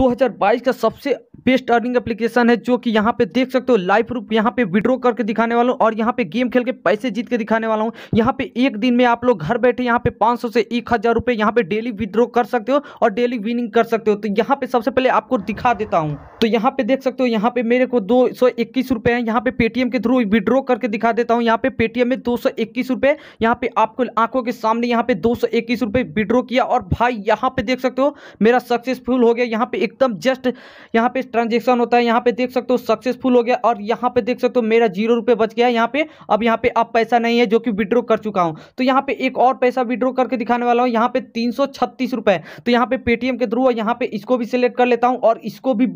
2022 का सबसे best earning application है जो कि यहाँ पे देख सकते हो लाइव प्रूफ यहाँ पे विड्रॉ करके दिखाने वाला हूँ और यहाँ पे गेम खेल के पैसे जीत के दिखाने वाला हूँ यहाँ पे एक दिन में आप लोग घर बैठे यहाँ पे 500 से एक हज़ार रुपये यहाँ पे डेली विड्रॉ कर सकते हो और डेली विनिंग कर सकते हो तो यहाँ पे सबसे पहले आपको दिखा देता हूँ तो यहाँ पे देख सकते हो यहाँ पे मेरे को दो सौ इक्कीस है यहाँ पे पेटीएम के थ्रू विड्रॉ करके दिखा देता हूँ यहाँ पे पेटीएम में दो सौ इक्कीस यहाँ पे आपको आंखों के सामने यहाँ पे दो सौ इक्कीस विड्रॉ किया और भाई यहाँ पे देख सकते हो मेरा सक्सेसफुल हो गया यहाँ पे एकदम जस्ट यहाँ पे ट्रांजेक्शन होता है यहाँ पे देख सकते हो सक्सेसफुल हो गया और यहाँ पे देख सकते हो मेरा जीरो रुपये बच गया यहाँ पे अब यहाँ पे अब पैसा नहीं है जो कि विड्रॉ कर चुका हूँ तो यहाँ पे एक और पैसा विड्रॉ करके दिखाने वाला हूँ यहाँ पे तीन तो यहाँ पे पेटीएम के थ्रू यहाँ पे इसको भी सिलेक्ट कर लेता हूँ और इसको भी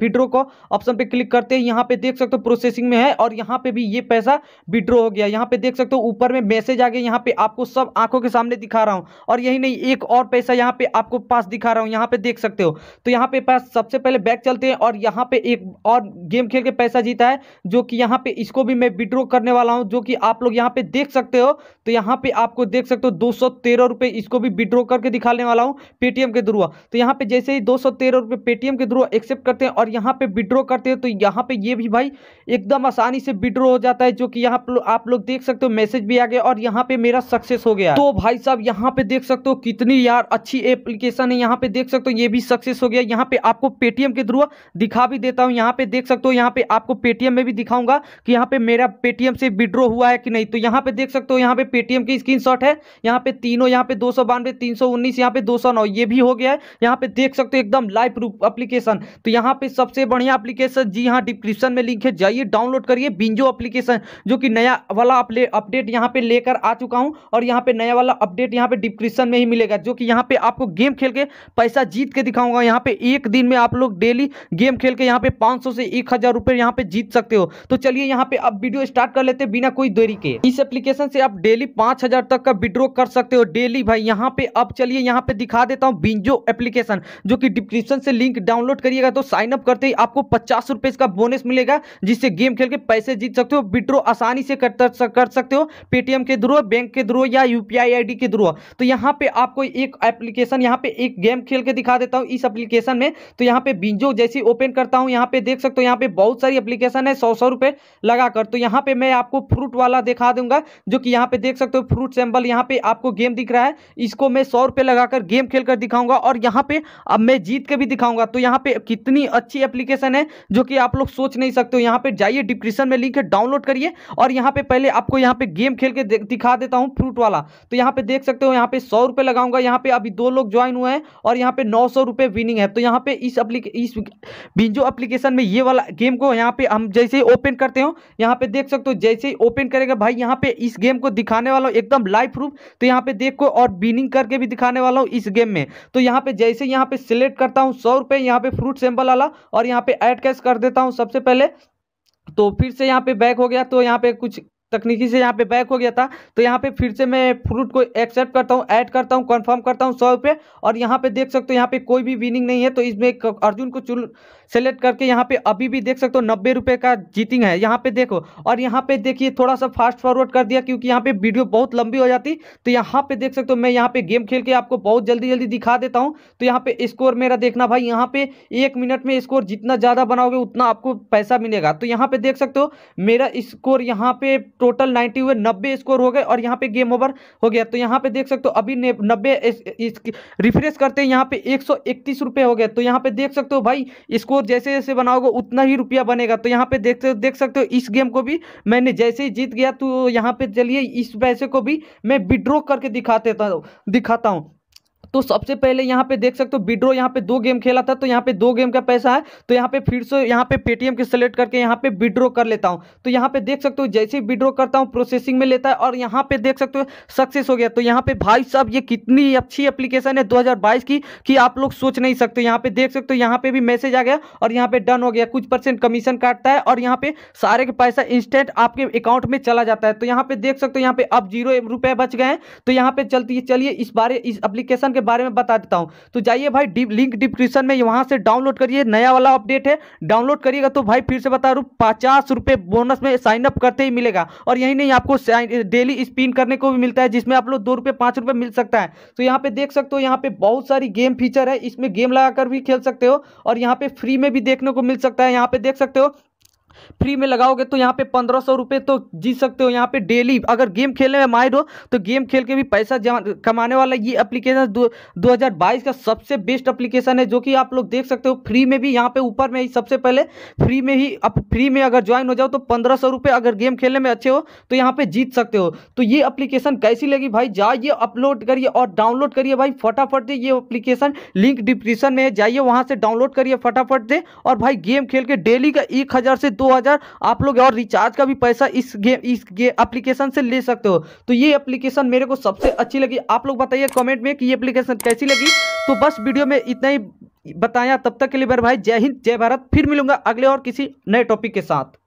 विड्रो को ऑप्शन पे क्लिक करते हैं यहाँ पे देख सकते हो प्रोसेसिंग में है और यहाँ पे भी ये पैसा विड्रो हो गया यहाँ पे देख सकते हो ऊपर में मैसेज आ गया यहाँ पे आपको सब आंखों के सामने दिखा रहा हूँ और यही नहीं एक और पैसा यहाँ पे आपको पास दिखा रहा हूँ यहाँ पे देख सकते हो तो यहाँ पे पास सबसे पहले बैक चलते हैं और यहाँ पे एक और गेम खेल के पैसा जीता है जो कि यहाँ पे इसको भी मैं विड्रॉ करने वाला हूँ जो कि आप लोग यहाँ पे देख सकते हो तो यहाँ पे आपको देख सकते हो दो सौ इसको भी विड्रॉ करके दिखाने वाला हूँ पेटीएम के द्रुआ तो यहाँ पे जैसे ही दो सौ पेटीएम के द्रुआ एक्सेप्ट करते हैं और यहाँ पे विड्रॉ करते हैं तो यहाँ पे ये भी भाई एकदम आसानी से विड्रॉ हो जाता है जो कि यहाँ आप लोग देख सकते हो मैसेज भी आ गया और यहाँ पे मेरा सक्सेस हो गया तो भाई साहब यहाँ पे देख सकते हो कितनी यार अच्छी एप्लीकेशन है यहाँ पे देख सकते हो ये भी सक्सेस हो गया यहाँ यहाँ पे आपको पेटीएम के थ्रू दिखा भी देता हूँ यहाँ पे देख सकते हो यहाँ पे आपको पेटीएम में भी दिखाऊंगा कि यहाँ पे मेरा पेटीएम से विड्रॉ हुआ है कि नहीं तो यहाँ पे देख सकते हो यहाँ पे पेटीएम की स्क्रीन है यहाँ पे तीनों यहाँ पे दो सौ बानवे यहाँ पे दो ये भी हो गया है यहाँ पे देख सकते हो एकदम लाइव प्रूफ अप्लीकेशन तो यहाँ पे सबसे बढ़िया अप्लीकेशन जी हाँ डिस्क्रिप्शन में लिंक है जाइए डाउनलोड करिए बिंजो अप्लीकेशन जो कि नया वाला अपडेट यहाँ पे लेकर आ चुका हूँ और यहाँ पे नया वाला अपडेट यहाँ पे डिस्क्रिप्शन में ही मिलेगा जो कि यहाँ पे आपको गेम खेल के पैसा जीत के दिखाऊंगा यहाँ पे एक दिन में आप लोग डेली गेम खेल के यहाँ पे पाँच से एक हज़ार रुपए यहाँ पे जीत सकते हो तो चलिए यहाँ पे अब वीडियो स्टार्ट कर लेते बिना कोई देरी के इस एप्लीकेशन से आप डेली पांच तक का विड्रो कर सकते हो डेली भाई यहाँ पे अब चलिए यहाँ पे दिखा देता हूँ बिंजो एप्लीकेशन जो की डिस्क्रिप्शन से लिंक डाउनलोड करिएगा तो साइन अप करते ही आपको पचास रुपए इसका बोनस मिलेगा जिससे गेम खेल के पैसे जीत सकते हो विड्रो आसानी से कर, सकते हो पेटीएम के थ्रू बैंक के थ्रू या यूपीआई आईडी के थ्रू तो यहाँ पे आपको एक एप्लीकेशन यहाँ पे एक गेम खेल के दिखा देता हूँ इस एप्लीकेशन में तो यहाँ पे बिंजो जैसी ओपन करता हूँ यहाँ पे देख सकते हो यहाँ पे बहुत सारी एप्लीकेशन है सौ सौ रुपये लगाकर तो यहाँ पे मैं आपको फ्रूट वाला दिखा दूंगा जो कि यहाँ पे देख सकते हो फ्रूट सैम्बल यहाँ पे आपको गेम दिख रहा है इसको मैं सौ रुपये लगाकर गेम खेल कर दिखाऊंगा और यहाँ पे अब मैं जीत के भी दिखाऊंगा तो यहाँ पे कितनी अच्छी एप्लीकेशन है जो कि आप लोग सोच नहीं सकते हो यहाँ पे जाइए डिस्क्रिप्शन में लिंक है डाउनलोड करिए और यहाँ पे पहले आपको यहाँ पे गेम खेल के दिखा देता हूँ फ्रूट वाला तो यहाँ पे देख सकते हो यहाँ पे सौ रुपये लगाऊंगा यहाँ पे अभी दो लोग ज्वाइन हुए हैं और यहाँ पे नौ सौ रुपये विनिंग है तो यहाँ पे इस इस बिंजो एप्लीकेशन में ये वाला गेम को यहाँ पे हम जैसे ही ओपन करते हो यहाँ पे देख सकते हो जैसे ही ओपन करेगा भाई यहाँ पे इस गेम को दिखाने वाला हूँ एकदम लाइव प्रूफ तो यहाँ पे देखो और विनिंग करके भी दिखाने वाला हूँ इस गेम में तो यहाँ पे जैसे यहाँ पे सिलेक्ट करता हूँ सौ रुपये यहाँ पे फ्रूट सैम्पल वाला और यहाँ पे एड कैश कर देता हूँ सबसे पहले तो फिर से यहाँ पे बैक हो गया तो यहाँ पे कुछ तकनीकी से यहाँ पे बैक हो गया था तो यहाँ पे फिर से मैं फ्रूट को एक्सेप्ट करता हूँ ऐड करता हूँ कंफर्म करता हूँ सौ रुपये और यहाँ पे देख सकते हो यहाँ पे कोई भी विनिंग नहीं है तो इसमें अर्जुन को चुन सेलेक्ट करके यहाँ पे अभी भी देख सकते हो नब्बे रुपये का जीतिंग है यहाँ पे देखो और यहाँ पे देखिए थोड़ा सा फास्ट फॉरवर्ड कर दिया क्योंकि यहाँ पे वीडियो बहुत लंबी हो जाती तो यहाँ पे देख सकते हो मैं यहाँ पे गेम खेल के आपको बहुत जल्दी जल्दी दिखा देता हूँ तो यहाँ पे स्कोर मेरा देखना भाई यहाँ पे एक मिनट में स्कोर जितना ज़्यादा बनाओगे उतना आपको पैसा मिलेगा तो यहाँ पे देख सकते हो मेरा स्कोर यहाँ पे टोटल नाइन्टी हुए नब्बे स्कोर हो गए और यहाँ पे गेम ओवर हो गया तो यहाँ पे देख सकते हो अभी नब्बे रिफ्रेश करते हैं यहाँ पे एक सौ इकतीस रुपये हो गए तो यहाँ पे देख सकते हो भाई स्कोर जैसे जैसे बनाओगे उतना ही रुपया बनेगा तो यहाँ पे देख देख सकते हो इस गेम को भी मैंने जैसे ही जीत गया तो यहाँ पे चलिए इस पैसे को भी मैं विड्रॉ करके दिखाते दिखाता हूँ तो सबसे पहले यहाँ पे देख सकते हो विड्रो यहाँ पे दो गेम खेला था तो यहाँ पे दो गेम का पैसा है तो यहाँ पे फिर से यहाँ पे पेटीएम के सेलेक्ट करके यहाँ पे विड्रो कर लेता हूँ तो यहाँ पे देख सकते हो जैसे विड्रो करता हूँ प्रोसेसिंग में लेता है और यहाँ पे देख सकते हो सक्सेस हो गया तो यहाँ पे भाई साहब ये कितनी अच्छी अप्लीकेशन है दो की कि आप लोग सोच नहीं सकते यहाँ पे देख सकते हो यहाँ पे भी मैसेज आ गया और यहाँ पे डन हो गया कुछ परसेंट कमीशन काटता है और यहाँ पे सारे के पैसा इंस्टेंट आपके अकाउंट में चला जाता है तो यहाँ पे देख सकते हो यहाँ पे अब जीरो रुपए बच गए तो यहाँ पे चलती चलिए इस बारे इस एप्लीकेशन के के बारे में बता देता हूँ तो जाइए भाई डिप लिंक डिस्क्रिप्शन में वहाँ से डाउनलोड करिए नया वाला अपडेट है डाउनलोड करिएगा तो भाई फिर से बता रूँ पचास रुपये बोनस में साइनअप करते ही मिलेगा और यही नहीं आपको डेली स्पिन करने को भी मिलता है जिसमें आप लोग दो रुपये पाँच रुपये मिल सकता है तो यहाँ पे देख सकते हो यहाँ पे बहुत सारी गेम फीचर है इसमें गेम लगा भी खेल सकते हो और यहाँ पे फ्री में भी देखने को मिल सकता है यहाँ पे देख सकते हो फ्री में लगाओगे तो यहाँ पे पंद्रह सौ रुपये तो जीत सकते हो यहाँ पे डेली अगर गेम खेलने में माहिर हो तो गेम खेल के भी पैसा जमा कमाने वाला ये एप्लीकेशन दो, 2022 का सबसे बेस्ट एप्लीकेशन है जो कि आप लोग देख सकते हो फ्री में भी यहाँ पे ऊपर में ही सबसे पहले फ्री में ही आप फ्री में अगर ज्वाइन हो जाओ तो पंद्रह सौ रुपये अगर गेम खेलने में अच्छे हो तो यहाँ पर जीत सकते हो तो ये अप्लीकेशन कैसी लगी भाई जाइए अपलोड करिए और डाउनलोड करिए भाई फटाफट से ये अप्लीकेशन लिंक डिप्रिप्शन में जाइए वहाँ से डाउनलोड करिए फटाफट से और भाई गेम खेल के डेली का एक हज़ार से दो हज़ार आप लोग और रिचार्ज का भी पैसा इस गेम इस एप्लीकेशन से ले सकते हो तो ये एप्लीकेशन मेरे को सबसे अच्छी लगी आप लोग बताइए कमेंट में कि ये एप्लीकेशन कैसी लगी तो बस वीडियो में इतना ही बताया तब तक के लिए मेरे भाई जय हिंद जय भारत फिर मिलूंगा अगले और किसी नए टॉपिक के साथ